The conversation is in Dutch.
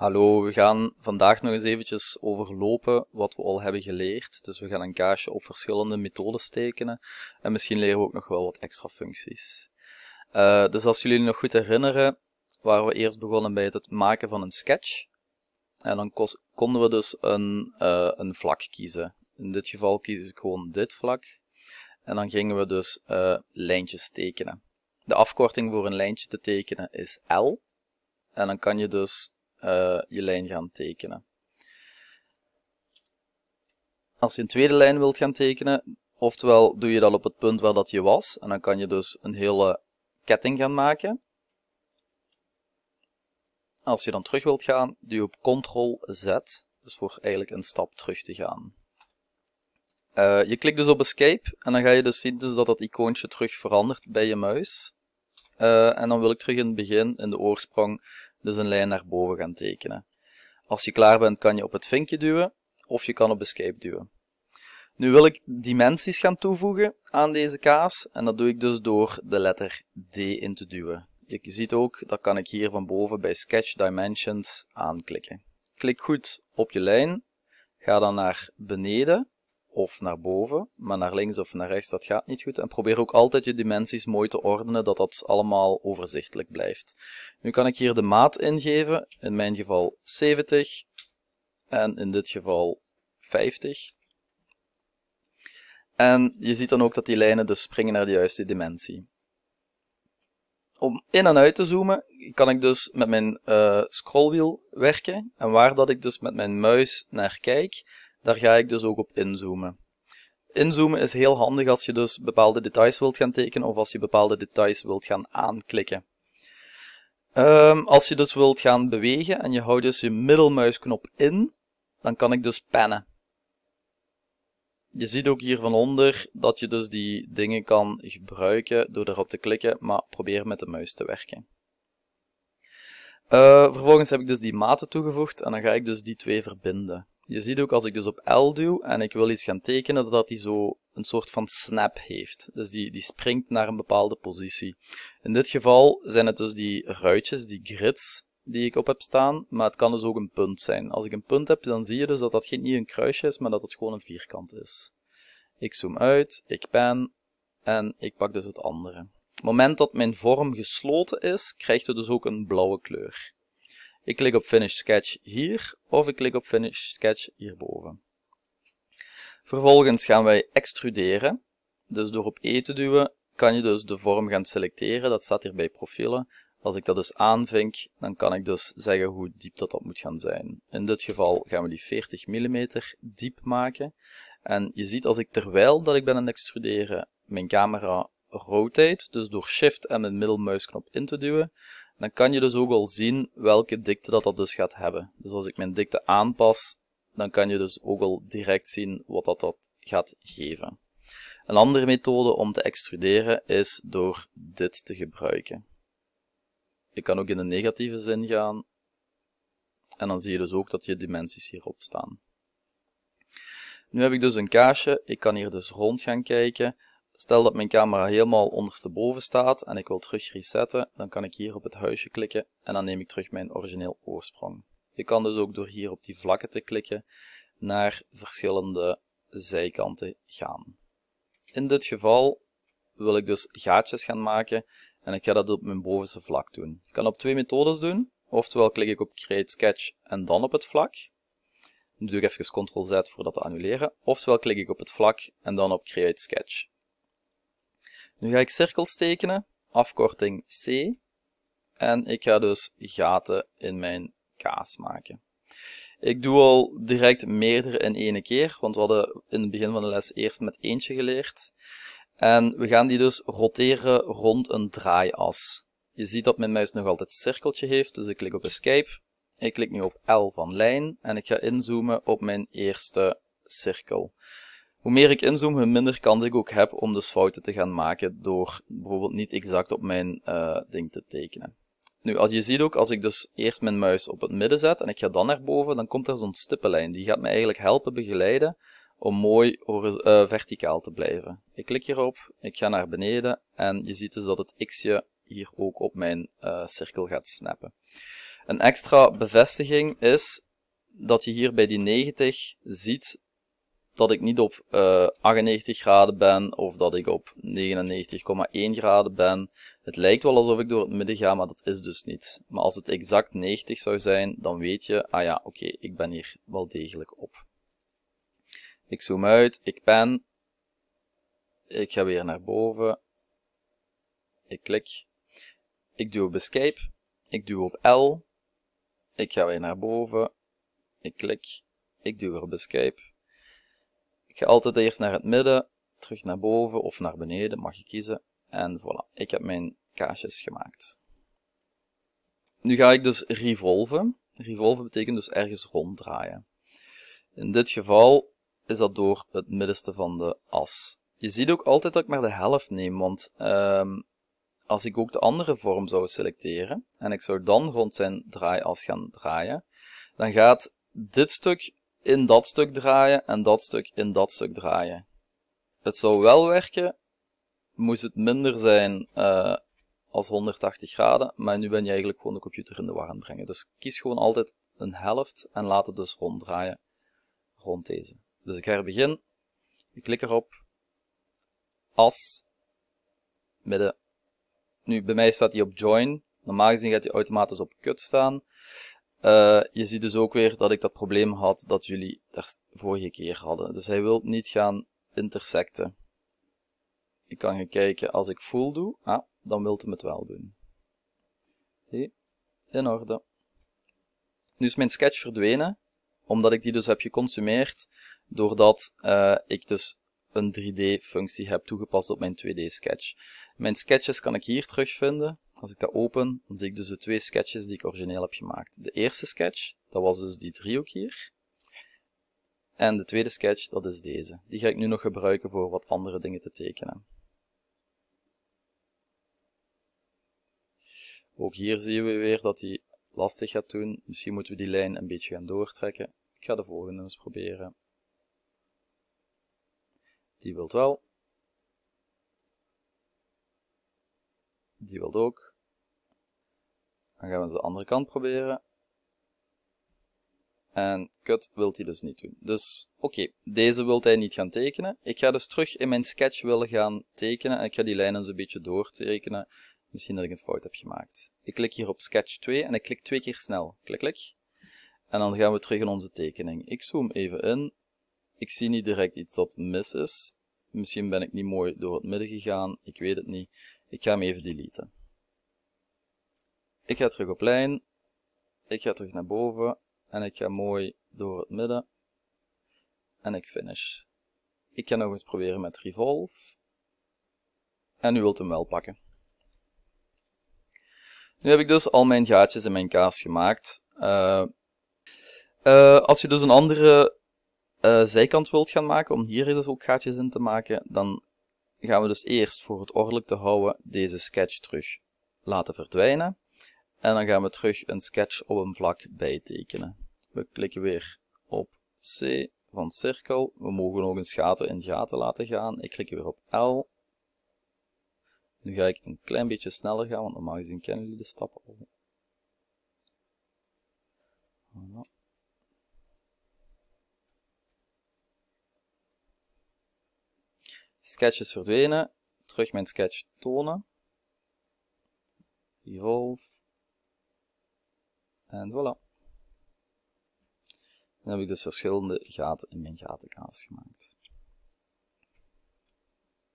Hallo, we gaan vandaag nog eens eventjes overlopen wat we al hebben geleerd. Dus we gaan een kaasje op verschillende methodes tekenen en misschien leren we ook nog wel wat extra functies. Eh, dus als jullie nog goed herinneren, waren we eerst begonnen bij het maken van een sketch. En dan konden we dus een, eh, een vlak kiezen. In dit geval kies ik gewoon dit vlak. En dan gingen we dus eh, lijntjes tekenen. De afkorting voor een lijntje te tekenen is L. En dan kan je dus eh, je lijn gaan tekenen. Als je een tweede lijn wilt gaan tekenen, oftewel doe je dat op het punt waar dat je was, en dan kan je dus een hele ketting gaan maken. Als je dan terug wilt gaan, doe je op Ctrl-Z, dus voor eigenlijk een stap terug te gaan. Eh, je klikt dus op escape en dan ga je dus zien dus dat dat icoontje terug verandert bij je muis. Eh, en dan wil ik terug in het begin, in de oorsprong, dus een lijn naar boven gaan tekenen. Als je klaar bent kan je op het vinkje duwen of je kan op escape duwen. Nu wil ik dimensies gaan toevoegen aan deze kaas en dat doe ik dus door de letter D in te duwen. Je ziet ook, dat kan ik hier van boven bij Sketch Dimensions aanklikken. Klik goed op je lijn, ga dan naar beneden of naar boven, maar naar links of naar rechts, dat gaat niet goed. En probeer ook altijd je dimensies mooi te ordenen, dat dat allemaal overzichtelijk blijft. Nu kan ik hier de maat ingeven, in mijn geval 70 en in dit geval 50. En je ziet dan ook dat die lijnen dus springen naar de juiste dimensie. Om in en uit te zoomen kan ik dus met mijn uh, scrollwiel werken. En waar dat ik dus met mijn muis naar kijk, daar ga ik dus ook op inzoomen. Inzoomen is heel handig als je dus bepaalde details wilt gaan tekenen of als je bepaalde details wilt gaan aanklikken. Ehm, als je dus wilt gaan bewegen en je houdt dus je middelmuisknop in, dan kan ik dus pennen. Je ziet ook hier van onder dat je dus die dingen kan gebruiken door erop te klikken, maar probeer met de muis te werken. Eh, vervolgens heb ik dus die maten toegevoegd en dan ga ik dus die twee verbinden je ziet ook als ik dus op L duw en ik wil iets gaan tekenen, dat die zo een soort van snap heeft. Dus die, die springt naar een bepaalde positie. In dit geval zijn het dus die ruitjes, die grids, die ik op heb staan, maar het kan dus ook een punt zijn. Als ik een punt heb, dan zie je dus dat dat geen, niet een kruisje is, maar dat het gewoon een vierkant is. Ik zoom uit, ik pen en ik pak dus het andere. Op het moment dat mijn vorm gesloten is, krijgt het dus ook een blauwe kleur. Ik klik op Finish Sketch hier of ik klik op Finish Sketch hierboven. Vervolgens gaan wij extruderen. Dus door op E te duwen kan je dus de vorm gaan selecteren. Dat staat hier bij profielen. Als ik dat dus aanvink, dan kan ik dus zeggen hoe diep dat, dat moet gaan zijn. In dit geval gaan we die 40 mm diep maken. En je ziet als ik terwijl dat ik ben aan het extruderen mijn camera rotate, dus door shift en mijn middelmuisknop in te duwen, dan kan je dus ook al zien welke dikte dat dat dus gaat hebben. Dus als ik mijn dikte aanpas, dan kan je dus ook al direct zien wat dat, dat gaat geven. Een andere methode om te extruderen is door dit te gebruiken. Je kan ook in de negatieve zin gaan. En dan zie je dus ook dat je dimensies hierop staan. Nu heb ik dus een kaasje. Ik kan hier dus rond gaan kijken. Stel dat mijn camera helemaal ondersteboven staat en ik wil terug resetten, dan kan ik hier op het huisje klikken en dan neem ik terug mijn origineel oorsprong. Je kan dus ook door hier op die vlakken te klikken naar verschillende zijkanten gaan. In dit geval wil ik dus gaatjes gaan maken en ik ga dat op mijn bovenste vlak doen. Ik kan op twee methodes doen, oftewel klik ik op Create Sketch en dan op het vlak. Nu doe ik even Ctrl Z voor dat te annuleren. Oftewel klik ik op het vlak en dan op Create Sketch. Nu ga ik cirkels tekenen, afkorting C. En ik ga dus gaten in mijn kaas maken. Ik doe al direct meerdere in één keer, want we hadden in het begin van de les eerst met eentje geleerd. En we gaan die dus roteren rond een draaias. Je ziet dat mijn muis nog altijd een cirkeltje heeft, dus ik klik op escape. Ik klik nu op L van lijn en ik ga inzoomen op mijn eerste cirkel. Hoe meer ik inzoom, hoe minder kans ik ook heb om dus fouten te gaan maken door bijvoorbeeld niet exact op mijn uh, ding te tekenen. Nu, als je ziet ook, als ik dus eerst mijn muis op het midden zet en ik ga dan naar boven, dan komt er zo'n stippenlijn. Die gaat me eigenlijk helpen begeleiden om mooi uh, verticaal te blijven. Ik klik hierop, ik ga naar beneden en je ziet dus dat het xje hier ook op mijn uh, cirkel gaat snappen. Een extra bevestiging is dat je hier bij die 90 ziet dat ik niet op 98 eh, graden ben of dat ik op 99,1 graden ben. Het lijkt wel alsof ik door het midden ga, maar dat is dus niet. Maar als het exact 90 zou zijn, dan weet je, ah ja, oké, ik ben hier wel degelijk op. Ik zoom uit, ik pen. Ik ga weer naar boven. Ik klik. Ik duw op escape. Ik duw op L. Ik ga weer naar boven. Ik klik. Ik duw weer op escape ga altijd eerst naar het midden, terug naar boven of naar beneden, mag je kiezen. En voilà, ik heb mijn kaasjes gemaakt. Nu ga ik dus revolven. Revolven betekent dus ergens ronddraaien. In dit geval is dat door het middenste van de as. Je ziet ook altijd dat ik maar de helft neem, want ehm, als ik ook de andere vorm zou selecteren en ik zou dan rond zijn draaias gaan draaien, dan gaat dit stuk in dat stuk draaien en dat stuk in dat stuk draaien. Het zou wel werken, moest het minder zijn eh, als 180 graden, maar nu ben je eigenlijk gewoon de computer in de war aan het brengen. Dus kies gewoon altijd een helft en laat het dus ronddraaien rond deze. Dus ik herbegin, ik klik erop, as, midden. Nu, bij mij staat hij op join. Normaal gezien gaat hij automatisch op cut staan. Eh, je ziet dus ook weer dat ik dat probleem had dat jullie daar vorige keer hadden. Dus hij wil niet gaan intersecten. Ik kan gaan kijken, als ik full doe, ah, dan wil hij het wel doen. Zie, in orde. Nu is mijn sketch verdwenen, omdat ik die dus heb geconsumeerd, doordat eh, ik dus een 3D-functie heb toegepast op mijn 2D-sketch. Mijn sketches kan ik hier terugvinden. Als ik dat open, dan zie ik dus de twee sketches die ik origineel heb gemaakt. De eerste sketch, dat was dus die driehoek hier. En de tweede sketch, dat is deze. Die ga ik nu nog gebruiken voor wat andere dingen te tekenen. Ook hier zien we weer dat hij lastig gaat doen. Misschien moeten we die lijn een beetje gaan doortrekken. Ik ga de volgende eens proberen. Die wilt wel. Die wilt ook. Dan gaan we de andere kant proberen. En cut wilt hij dus niet doen. Dus oké, deze wilt hij niet gaan tekenen. Ik ga dus terug in mijn sketch willen gaan tekenen. En ik ga die lijnen zo'n beetje doortekenen. Misschien dat ik een fout heb gemaakt. Ik klik hier op sketch 2 en ik klik twee keer snel. Klik, klik. En dan gaan we terug in onze tekening. Ik zoom even in. Ik zie niet direct iets dat mis is. Misschien ben ik niet mooi door het midden gegaan, ik weet het niet. Ik ga hem even deleten. Ik ga terug op lijn. Ik ga terug naar boven. En ik ga mooi door het midden. En ik finish. Ik ga nog eens proberen met revolve. En u wilt hem wel pakken. Nu heb ik dus al mijn gaatjes in mijn kaas gemaakt. Eh, eh, als je dus een andere eh, zijkant wilt gaan maken, om hier dus ook gaatjes in te maken, dan gaan we dus eerst voor het ordelijk te houden deze sketch terug laten verdwijnen. En dan gaan we terug een sketch op een vlak bijtekenen. We klikken weer op C van cirkel. We mogen nog eens gaten in gaten laten gaan. Ik klik weer op L. Nu ga ik een klein beetje sneller gaan, want normaal gezien kennen jullie de stappen al. Voilà. Sketch is verdwenen. Terug mijn sketch tonen. Evolve. En voilà. Dan heb ik dus verschillende gaten in mijn gatenkaas gemaakt.